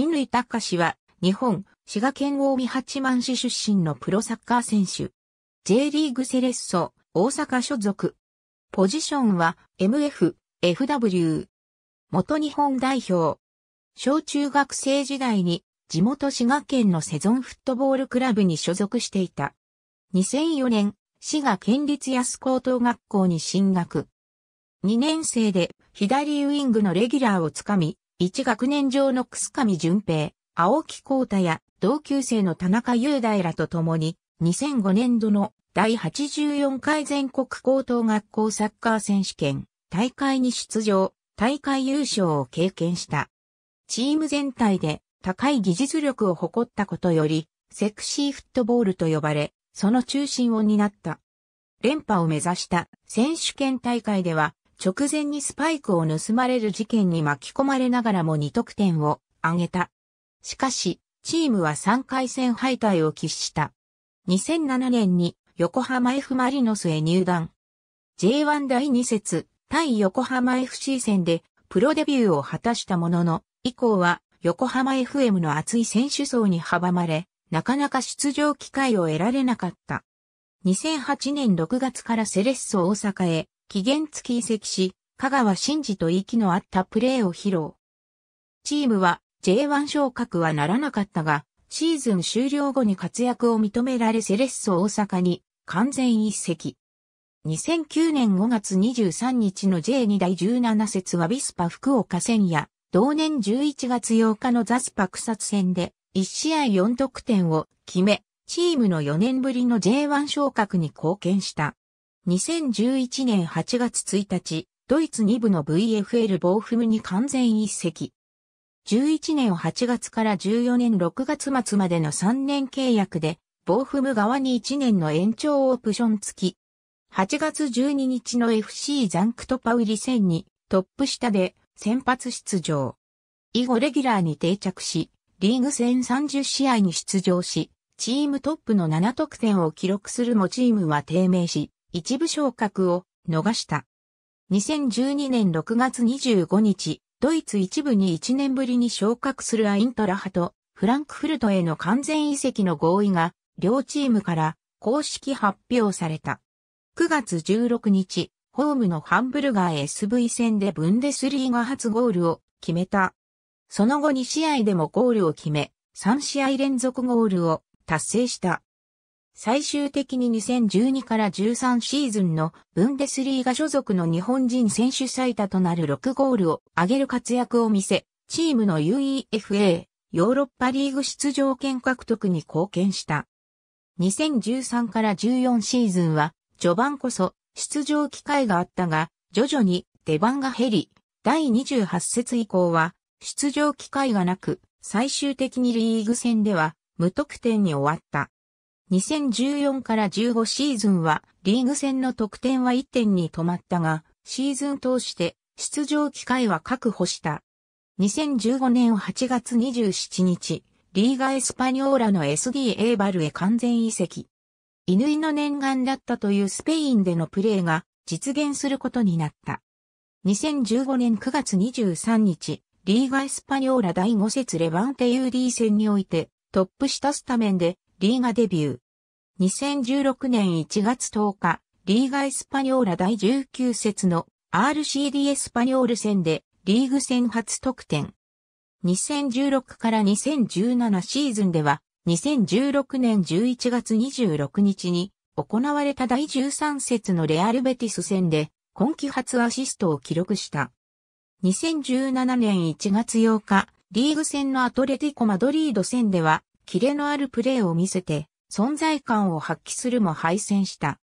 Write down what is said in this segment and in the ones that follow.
乾隆氏は、日本、滋賀県近江八幡市出身のプロサッカー選手。J リーグセレッソ、大阪所属。ポジションは、MF、FW。元日本代表。小中学生時代に、地元滋賀県のセゾンフットボールクラブに所属していた。2004年、滋賀県立安高等学校に進学。2年生で左ウィングのレギュラーをつかみ、一学年上の楠上淳平、青木光太や同級生の田中雄大らと共に、2005年度の第84回全国高等学校サッカー選手権大会に出場、大会優勝を経験した。チーム全体で高い技術力を誇ったことより、セクシーフットボールと呼ばれ、その中心を担った。連覇を目指した選手権大会では、直前にスパイクを盗まれる事件に巻き込まれながらも2得点を挙げた。しかし、チームは3回戦敗退を喫した。2007年に横浜 F マリノスへ入団。J1 第2節対横浜 FC 戦でプロデビューを果たしたものの、以降は横浜 FM の厚い選手層に阻まれ、なかなか出場機会を得られなかった。2008年6月からセレッソ大阪へ期限付き移籍し、香川真司と息の合ったプレーを披露。チームは J1 昇格はならなかったが、シーズン終了後に活躍を認められセレッソ大阪に完全移籍。2009年5月23日の J2 第17節はビスパ福岡戦や、同年11月8日のザスパ草津戦で、1試合4得点を決め、チームの4年ぶりの J1 昇格に貢献した。2011年8月1日、ドイツ2部の VFL ボーフムに完全一席。11年8月から14年6月末までの3年契約で、ボーフム側に1年の延長オプション付き。8月12日の FC ザンクトパウリ戦にトップ下で先発出場。以後レギュラーに定着し、リーグ戦30試合に出場し、チームトップの7得点を記録するもチームは低迷し、一部昇格を逃した。2012年6月25日、ドイツ一部に1年ぶりに昇格するアイントラハとフランクフルトへの完全移籍の合意が両チームから公式発表された。9月16日、ホームのハンブルガー SV 戦でブンデスリーが初ゴールを決めた。その後2試合でもゴールを決め、3試合連続ゴールを達成した。最終的に2012から13シーズンのブンデスリーガ所属の日本人選手最多となる6ゴールを挙げる活躍を見せ、チームの UEFA ヨーロッパリーグ出場権獲得に貢献した。2013から14シーズンは序盤こそ出場機会があったが、徐々に出番が減り、第28節以降は出場機会がなく、最終的にリーグ戦では無得点に終わった。2014から15シーズンはリーグ戦の得点は1点に止まったが、シーズン通して出場機会は確保した。2015年8月27日、リーガエスパニョーラの SD a バルへ完全移籍。乾の念願だったというスペインでのプレーが実現することになった。2015年9月23日、リーガ・エスパニョーラ第5節レバンテ UD 戦において、トップ下スタメンでリーガデビュー。2016年1月10日、リーガエスパニョーラ第19節の RCD エスパニョール戦でリーグ戦初得点。2016から2017シーズンでは、2016年11月26日に行われた第13節のレアルベティス戦で今季初アシストを記録した。2017年1月8日、リーグ戦のアトレティコ・マドリード戦では、キレのあるプレーを見せて、存在感を発揮するも敗戦した。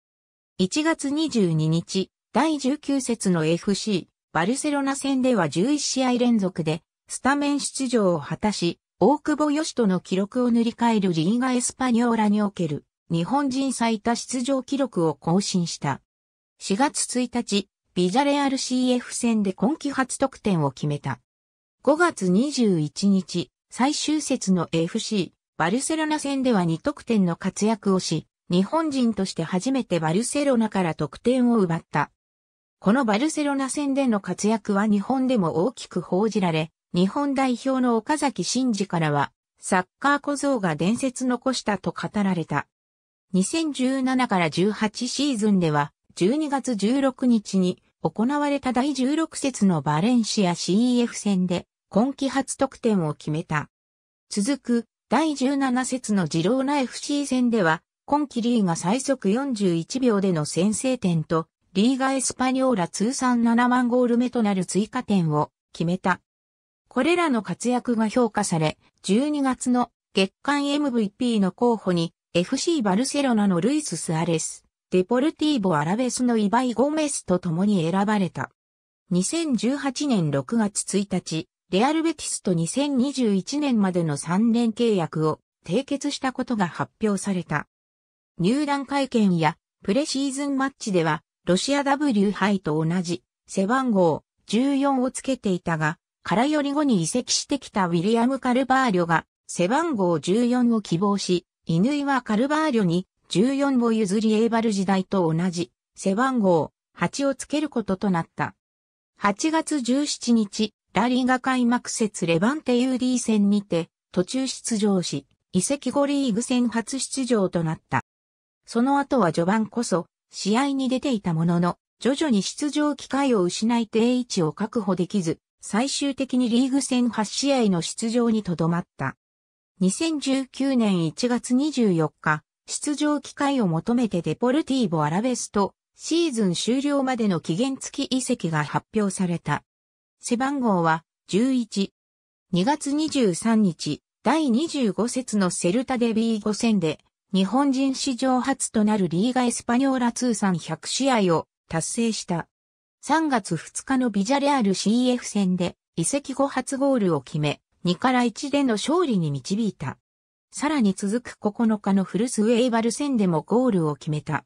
1月22日、第19節の FC、バルセロナ戦では11試合連続で、スタメン出場を果たし、大久保義人の記録を塗り替えるリーガエスパニョーラにおける、日本人最多出場記録を更新した。4月1日、ビジャレアル CF 戦で今季初得点を決めた。5月21日、最終節の FC、バルセロナ戦では2得点の活躍をし、日本人として初めてバルセロナから得点を奪った。このバルセロナ戦での活躍は日本でも大きく報じられ、日本代表の岡崎慎司からは、サッカー小僧が伝説残したと語られた。2017から18シーズンでは、12月16日に行われた第16節のバレンシア CEF 戦で、今季初得点を決めた。続く第17節のジローナ FC 戦では、今季リーが最速41秒での先制点と、リーガエスパニョーラ通算7万ゴール目となる追加点を決めた。これらの活躍が評価され、12月の月間 MVP の候補に FC バルセロナのルイス・スアレス、デポルティーボ・アラベスのイバイ・ゴメスと共に選ばれた。2018年6月1日、レアルベティスと2021年までの3年契約を締結したことが発表された。入団会見やプレシーズンマッチではロシア W 杯と同じ背番号14をつけていたが、からより後に移籍してきたウィリアム・カルバーリョが背番号14を希望し、イはカルバーリョに14を譲りエーバル時代と同じ背番号8をつけることとなった。8月17日、ラリーが開幕節レバンテ UD 戦にて途中出場し、移籍後リーグ戦初出場となった。その後は序盤こそ試合に出ていたものの、徐々に出場機会を失い定位置を確保できず、最終的にリーグ戦8試合の出場にとどまった。2019年1月24日、出場機会を求めてデポルティーボ・アラベスとシーズン終了までの期限付き移籍が発表された。背番号は11。2月23日、第25節のセルタデビー5戦で、日本人史上初となるリーガエスパニョーラ通算100試合を達成した。3月2日のビジャレアル CF 戦で、移籍後初ゴールを決め、2から1での勝利に導いた。さらに続く9日のフルスウェイバル戦でもゴールを決めた。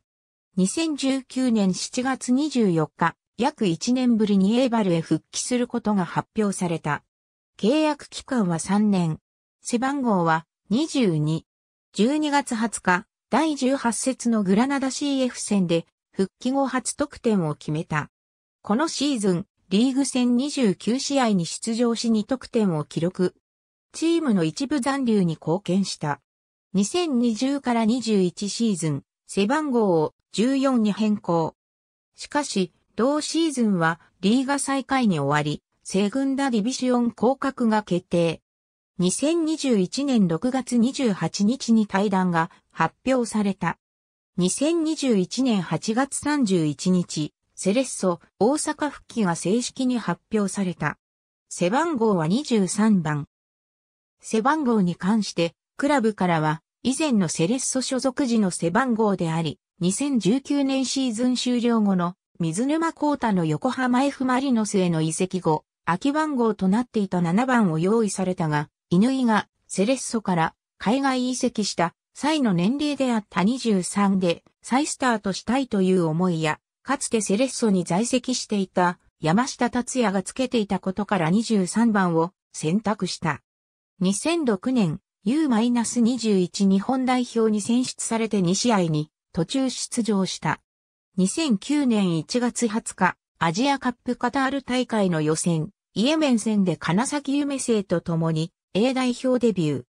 2019年7月24日、約1年ぶりにエーバルへ復帰することが発表された。契約期間は3年。背番号は22。12月20日、第18節のグラナダ CF 戦で復帰後初得点を決めた。このシーズン、リーグ戦29試合に出場し2得点を記録。チームの一部残留に貢献した。2020から21シーズン、背番号を14に変更。しかし、同シーズンはリーガ再開に終わり、セグンダディビシオン降格が決定。2021年6月28日に対談が発表された。2021年8月31日、セレッソ大阪復帰が正式に発表された。背番号は23番。背番号に関して、クラブからは、以前のセレッソ所属時の背番号であり、2019年シーズン終了後の水沼孝太の横浜 F マリノスへの移籍後、空き番号となっていた7番を用意されたが、犬井がセレッソから海外移籍した際の年齢であった23で再スタートしたいという思いや、かつてセレッソに在籍していた山下達也がつけていたことから23番を選択した。2006年 U-21 日本代表に選出されて2試合に途中出場した。2009年1月20日、アジアカップカタール大会の予選、イエメン戦で金崎夢生と共に A 代表デビュー。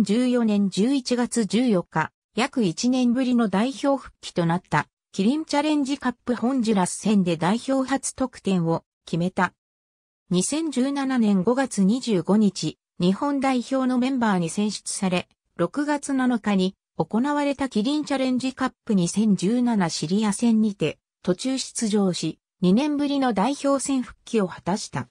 2014年11月14日、約1年ぶりの代表復帰となったキリンチャレンジカップホンジュラス戦で代表初得点を決めた。2017年5月25日、日本代表のメンバーに選出され、6月7日に行われたキリンチャレンジカップ2017シリア戦にて途中出場し、2年ぶりの代表戦復帰を果たした。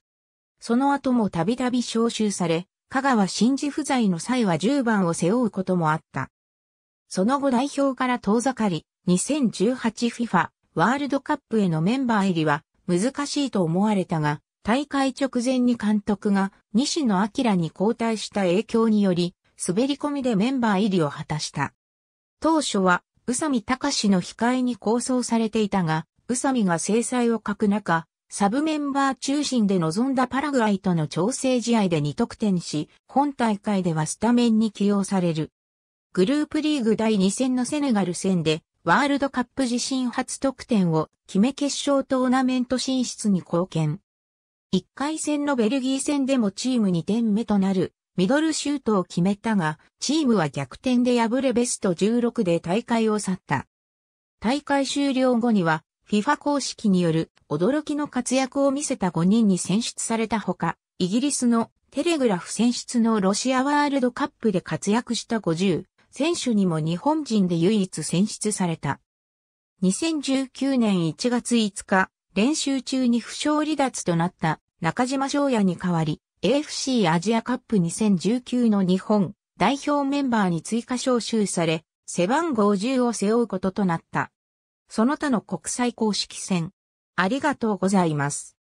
その後もたびたび招集され、香川真司不在の際は10番を背負うこともあった。その後代表から遠ざかり、2018FIFA ワールドカップへのメンバー入りは難しいと思われたが、大会直前に監督が西野明に交代した影響により、滑り込みでメンバー入りを果たした。当初は、宇佐美隆の控えに構想されていたが、宇佐美が制裁を欠く中、サブメンバー中心で臨んだパラグアイとの調整試合で2得点し、本大会ではスタメンに起用される。グループリーグ第2戦のセネガル戦で、ワールドカップ自身初得点を決め決勝トーナメント進出に貢献。1回戦のベルギー戦でもチーム2点目となるミドルシュートを決めたが、チームは逆転で敗れベスト16で大会を去った。大会終了後には、FIFA 公式による驚きの活躍を見せた5人に選出されたほか、イギリスのテレグラフ選出のロシアワールドカップで活躍した50選手にも日本人で唯一選出された。2019年1月5日、練習中に負傷離脱となった中島翔也に代わり、AFC アジアカップ2019の日本代表メンバーに追加招集され、背番号10を背負うこととなった。その他の国際公式戦。ありがとうございます。